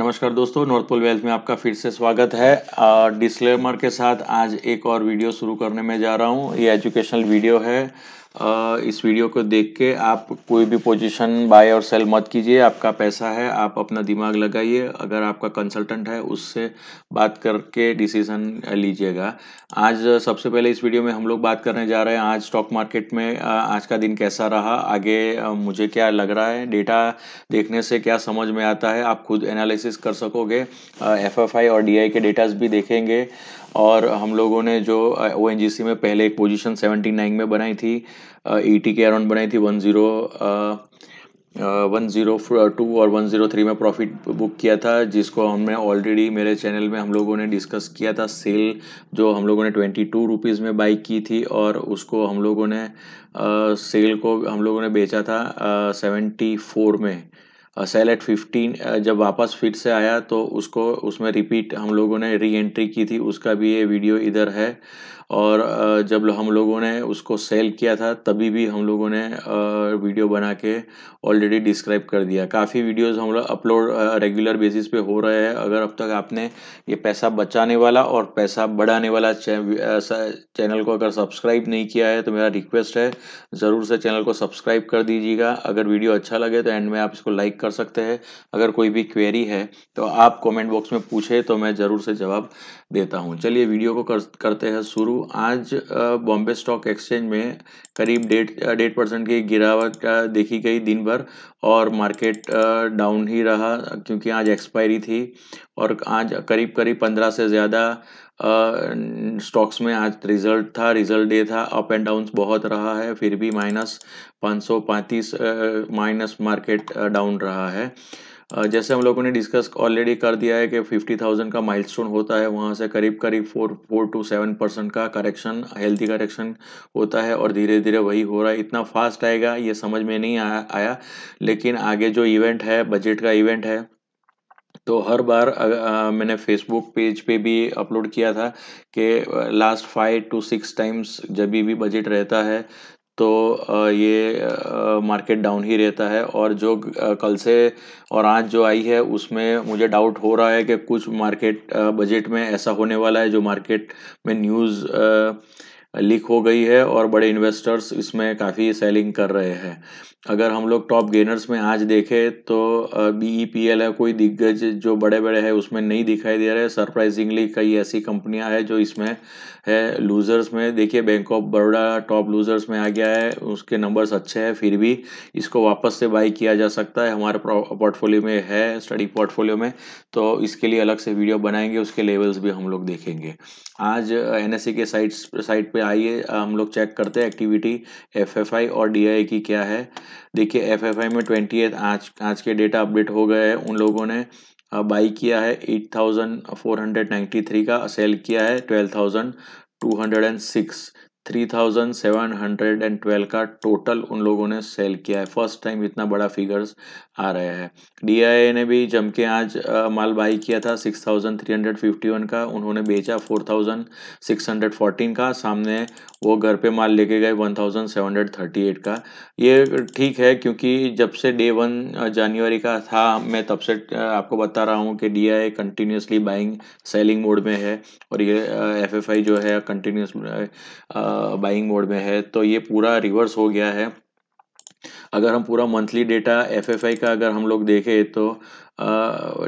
नमस्कार दोस्तों north pole wealth में आपका फिर से स्वागत है डिस्क्लेमर के साथ आज एक और वीडियो शुरू करने में जा रहा हूँ ये एजुकेशनल वीडियो है इस वीडियो को देख के आप कोई भी पोजीशन बाय और सेल मत कीजिए आपका पैसा है आप अपना दिमाग लगाइए अगर आपका कंसल्टेंट है उससे बात करके डिसीजन लीजिएगा आज सबसे पहले इस वीडियो में हम लोग बात करने जा रहे हैं आज स्टॉक मार्केट में आज का दिन कैसा रहा आगे मुझे क्या लग रहा है डेटा देखने से क्या समझ में आता है आप खुद एनालिसिस कर सकोगे एफ और डी के डेटाज भी देखेंगे और हम लोगों ने जो ओ में पहले एक पोजीशन 79 में बनाई थी ई के अराउंड बनाई थी one zero one zero two और वन ज़ीरो थ्री में प्रॉफिट बुक किया था जिसको हमने ऑलरेडी मेरे चैनल में हम लोगों ने डिस्कस किया था सेल जो हम लोगों ने ट्वेंटी टू रुपीज़ में बाई की थी और उसको हम लोगों ने आ, सेल को हम लोगों ने बेचा था सेवेंटी फोर में सेल एट फिफ्टीन जब वापस फिर से आया तो उसको उसमें रिपीट हम लोगों ने री एंट्री की थी उसका भी ये वीडियो इधर है और जब हम लोगों ने उसको सेल किया था तभी भी हम लोगों ने वीडियो बना के ऑलरेडी डिस्क्राइब कर दिया काफ़ी वीडियोस हम लोग अपलोड रेगुलर बेसिस पे हो रहे हैं अगर अब तक आपने ये पैसा बचाने वाला और पैसा बढ़ाने वाला चैनल को अगर सब्सक्राइब नहीं किया है तो मेरा रिक्वेस्ट है ज़रूर से चैनल को सब्सक्राइब कर दीजिएगा अगर वीडियो अच्छा लगे तो एंड में आप इसको लाइक कर सकते हैं अगर कोई भी क्वेरी है तो आप कॉमेंट बॉक्स में पूछे तो मैं ज़रूर से जवाब देता हूँ चलिए वीडियो को करते हैं शुरू आज बॉम्बे स्टॉक एक्सचेंज में करीब डेढ़ डेढ़ परसेंट की गिरावट देखी गई दिन भर और मार्केट डाउन ही रहा क्योंकि आज एक्सपायरी थी और आज करीब करीब पंद्रह से ज़्यादा स्टॉक्स में आज रिजल्ट था रिजल्ट डे था अप एंड डाउन बहुत रहा है फिर भी माइनस पाँच सौ पैंतीस माइनस मार्केट डाउन रहा है जैसे हम लोगों ने डिस्कस ऑलरेडी कर दिया है कि 50,000 का माइलस्टोन होता है वहाँ से करीब करीब four four two seven percent का करेक्शन हेल्थी करेक्शन होता है और धीरे धीरे वही हो रहा है इतना फास्ट आएगा ये समझ में नहीं आया आया लेकिन आगे जो इवेंट है बजट का इवेंट है तो हर बार आ, मैंने फेसबुक पेज पे भी अपलोड किया था कि last five two six times जब भी बजट रहता है तो ये मार्केट डाउन ही रहता है और जो कल से और आज जो आई है उसमें मुझे डाउट हो रहा है कि कुछ मार्केट बजट में ऐसा होने वाला है जो मार्केट में न्यूज़ लीक हो गई है और बड़े इन्वेस्टर्स इसमें काफ़ी सेलिंग कर रहे हैं अगर हम लोग टॉप गेनर्स में आज देखें तो बी ई पी एल है कोई दिग्गज जो बड़े बड़े हैं उसमें नहीं दिखाई दे रहे सरप्राइजिंगली कई ऐसी कंपनियां हैं जो इसमें है लूज़र्स में देखिए bank of Baroda top losers में आ गया है उसके नंबर्स अच्छे हैं फिर भी इसको वापस से बाई किया जा सकता है हमारे पोर्टफोलियो में है स्टडी पोर्टफोलियो में तो इसके लिए अलग से वीडियो बनाएंगे उसके लेवल्स भी हम लोग देखेंगे आज एन e के साइट साइट पर आइए हम लोग चेक करते हैं एक्टिविटी एफ और डी की क्या है देखिए एफ में ट्वेंटी आज आज के डेटा अपडेट हो गए हैं उन लोगों ने बाई हाँ, किया है 8493 का सेल किया है सिक्स 3,712 का टोटल उन लोगों ने सेल किया है फर्स्ट टाइम इतना बड़ा फिगर्स आ रहा है डीआईए ने भी जम के आज माल बाई किया था 6,351 का उन्होंने बेचा 4,614 का सामने वो घर पे माल लेके गए 1,738 का ये ठीक है क्योंकि जब से डे वन जनवरी का था मैं तब से आपको बता रहा हूँ कि D I continuously buying selling mode में है और ये एफ एफ आई जो है कंटिन्यूस बाइंग मोड में है तो ये पूरा रिवर्स हो गया है अगर हम पूरा मंथली डेटा एफ का अगर हम लोग देखें तो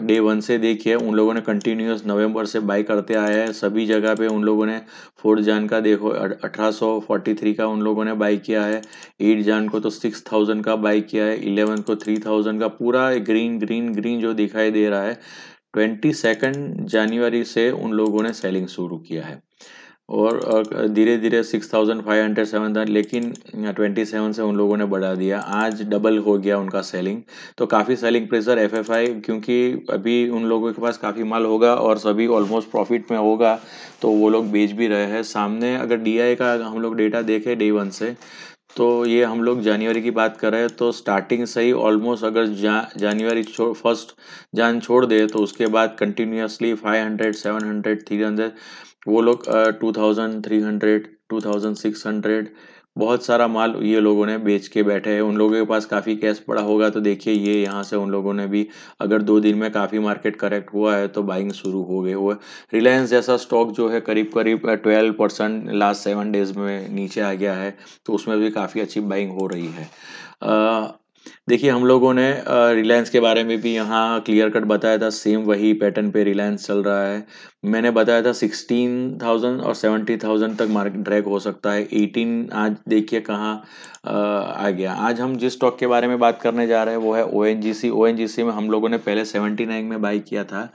डे वन से देखिए उन लोगों ने कंटिन्यूस नवंबर से बाई करते आए हैं सभी जगह पे उन लोगों ने फोर्थ जान का देखो 1843 का उन लोगों ने बाई किया है एट जान को तो 6000 का बाई किया है इलेवन को 3000 का पूरा ग्रीन ग्रीन ग्रीन जो दिखाई दे रहा है ट्वेंटी सेकेंड जनवरी से उन लोगों ने सेलिंग शुरू किया है और धीरे धीरे six thousand five hundred seven था लेकिन ट्वेंटी सेवन से उन लोगों ने बढ़ा दिया आज डबल हो गया उनका सेलिंग तो काफ़ी selling pressure F F I क्योंकि अभी उन लोगों के पास काफ़ी माल होगा और सभी ऑलमोस्ट प्रॉफिट में होगा तो वो लोग बेच भी रहे हैं सामने अगर डी आई का हम लोग डेटा देखें डे वन से तो ये हम लोग जनवरी की बात कर रहे हैं तो स्टार्टिंग से ही ऑलमोस्ट अगर जा जनवरी छोड़ फर्स्ट जान छोड़ दे तो उसके बाद continuously five hundred seven hundred three hundred वो लोग two thousand three hundred two thousand six hundred बहुत सारा माल ये लोगों ने बेच के बैठे हैं उन लोगों के पास काफ़ी कैश पड़ा होगा तो देखिए ये यहाँ से उन लोगों ने भी अगर दो दिन में काफ़ी मार्केट करेक्ट हुआ है तो बाइंग शुरू हो गई हुआ रिलायंस जैसा स्टॉक जो है करीब करीब twelve percent last seven days में नीचे आ गया है तो उसमें भी काफ़ी अच्छी बाइंग हो रही है देखिए हम लोगों ने रिलायंस के बारे में भी यहाँ क्लियर कट बताया था सेम वही पैटर्न पे रिलायंस चल रहा है मैंने बताया था सिक्सटीन थाउजेंड और सेवेंटी थाउजेंड तक मार्केट ड्रैग हो सकता है एटीन आज देखिए कहाँ आ गया आज हम जिस स्टॉक के बारे में बात करने जा रहे हैं वो है ओ एन में हम लोगों ने पहले सेवेंटी नाइन में बाई किया था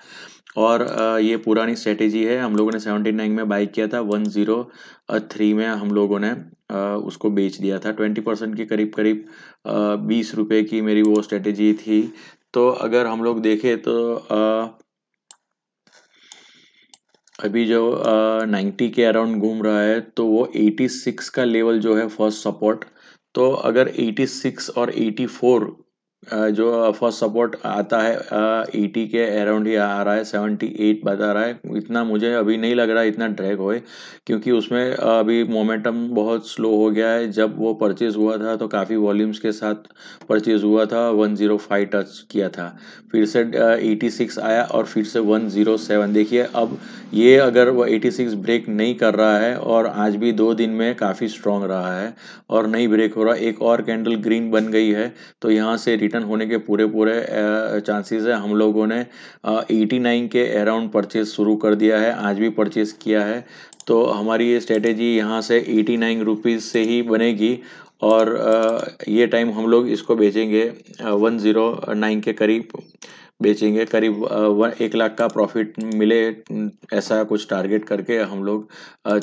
और ये पुरानी स्ट्रेटेजी है हम लोगों ने सेवेंटी नाइन में बाई किया था वन जीरो थ्री में हम लोगों ने उसको बेच दिया था ट्वेंटी परसेंट के करीब करीब बीस रुपये की मेरी वो स्ट्रेटेजी थी तो अगर हम लोग देखें तो अभी जो नाइन्टी के अराउंड घूम रहा है तो वो एटी सिक्स का लेवल जो है फर्स्ट सपोर्ट तो अगर एटी सिक्स और एटी फोर जो फर्स्ट सपोर्ट आता है एटी e के अराउंड ही आ रहा है सेवेंटी एट बता रहा है इतना मुझे अभी नहीं लग रहा है इतना ड्रैग होए क्योंकि उसमें अभी मोमेंटम बहुत स्लो हो गया है जब वो परचेज़ हुआ था तो काफ़ी वॉल्यूम्स के साथ परचेज़ हुआ था वन जीरो फाइव टच किया था फिर से एटी सिक्स आया और फिर से वन जीरो सेवन देखिए अब ये अगर वो एटी सिक्स ब्रेक नहीं कर रहा है और आज भी दो दिन में काफ़ी स्ट्रॉन्ग रहा है और नहीं ब्रेक हो रहा एक और कैंडल ग्रीन बन गई है तो यहाँ से रिटर्न रिटर्न होने के पूरे पूरे चांसेस है हम लोगों ने एटी नाइन के अराउंड परचेज शुरू कर दिया है आज भी परचेज किया है तो हमारी ये स्ट्रेटेजी यहाँ से एटी नाइन रुपीज़ से ही बनेगी और ये टाइम हम लोग इसको बेचेंगे वन ज़ीरो नाइन के करीब बेचेंगे करीब वन एक लाख का प्रॉफिट मिले ऐसा कुछ टारगेट करके हम लोग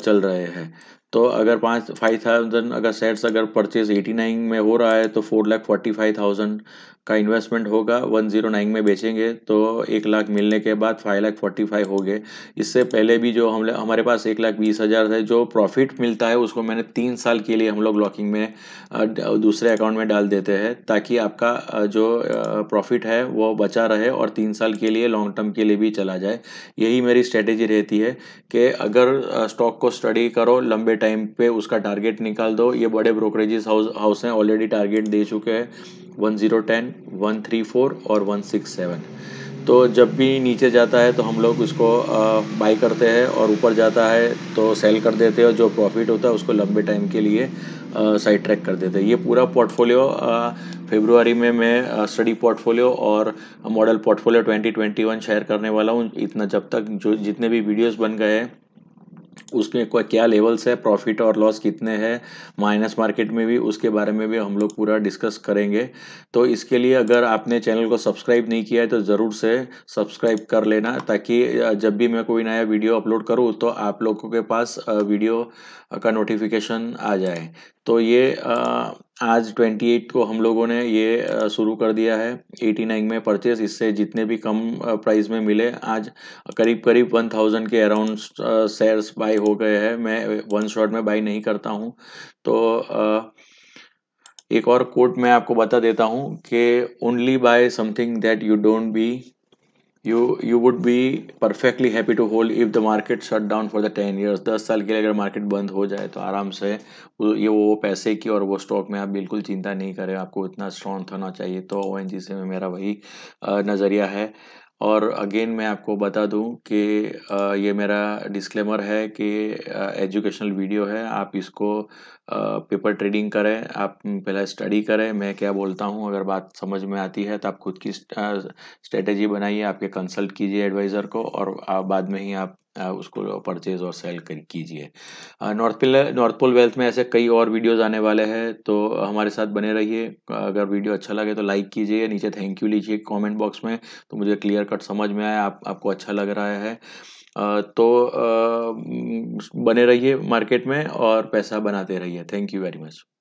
चल रहे हैं तो अगर पाँच फाइव थाउजेंड अगर सेट्स अगर परचेज एटी नाइन में हो रहा है तो four lakh forty five thousand का इन्वेस्टमेंट होगा वन जीरो नाइन में बेचेंगे तो एक लाख मिलने के बाद फाइव लाख फोर्टी फाइव हो गए इससे पहले भी जो हम हमारे पास एक लाख बीस हज़ार है जो प्रॉफिट मिलता है उसको मैंने तीन साल के लिए हम लोग लॉकिंग में दूसरे अकाउंट में डाल देते हैं ताकि आपका जो प्रॉफिट है वो बचा रहे और तीन साल के लिए लॉन्ग टर्म के लिए भी चला जाए यही मेरी स्ट्रेटेजी रहती है कि अगर स्टॉक को स्टडी करो लंबे टाइम पे उसका टारगेट निकाल दो ये बड़े ब्रोकरेजेस हाउस हाउस हैं ऑलरेडी टारगेट दे चुके हैं one zero ten one three four और वन सिक्स सेवन तो जब भी नीचे जाता है तो हम लोग उसको बाई करते हैं और ऊपर जाता है तो सेल कर देते हैं और जो प्रॉफिट होता है उसको लंबे टाइम के लिए साइड ट्रैक कर देते हैं ये पूरा पोर्टफोलियो फेब्रुवरी में मैं स्टडी पोर्टफोलियो और मॉडल पोर्टफोलियो 2021 शेयर करने वाला हूँ इतना जब तक जो जितने भी वीडियोस बन गए हैं उसमें क्या लेवल्स है प्रॉफिट और लॉस कितने हैं माइनस मार्केट में भी उसके बारे में भी हम लोग पूरा डिस्कस करेंगे तो इसके लिए अगर आपने चैनल को सब्सक्राइब नहीं किया है तो ज़रूर से सब्सक्राइब कर लेना ताकि जब भी मैं कोई नया वीडियो अपलोड करूँ तो आप लोगों के पास वीडियो का नोटिफिकेशन आ जाए तो ये आ, आज 28 को हम लोगों ने ये शुरू कर दिया है 89 में परचेज इससे जितने भी कम प्राइस में मिले आज करीब करीब 1000 के अराउंड शेयर्स बाय हो गए हैं मैं वन शॉट में बाई नहीं करता हूं तो एक और कोट मैं आपको बता देता हूं कि only buy something that you don't be you you would be perfectly happy to hold if the market shut down for the ten years दस साल के लिए अगर मार्केट बंद हो जाए तो आराम से ये वो पैसे की और वो स्टॉक में आप बिल्कुल चिंता नहीं करें आपको इतना स्ट्रॉन्ग होना चाहिए तो ओ एन जी से में मेरा वही नज़रिया है और अगेन मैं आपको बता दूं कि ये मेरा डिस्क्लेमर है कि एजुकेशनल वीडियो है आप इसको पेपर ट्रेडिंग करें आप पहले स्टडी करें मैं क्या बोलता हूं अगर बात समझ में आती है तो आप खुद की स्ट्रेटजी बनाइए आपके कंसल्ट कीजिए एडवाइज़र को और आप बाद में ही आप उसको परचेज और सेल कर कीजिए north pillar north pole wealth में ऐसे कई और वीडियोस आने वाले हैं तो हमारे साथ बने रहिए अगर वीडियो अच्छा लगे तो लाइक कीजिए नीचे थैंक यू लीजिए कमेंट बॉक्स में तो मुझे क्लियर कट समझ में आया आप, आपको अच्छा लग रहा है तो बने रहिए मार्केट में और पैसा बनाते रहिए थैंक यू वेरी मच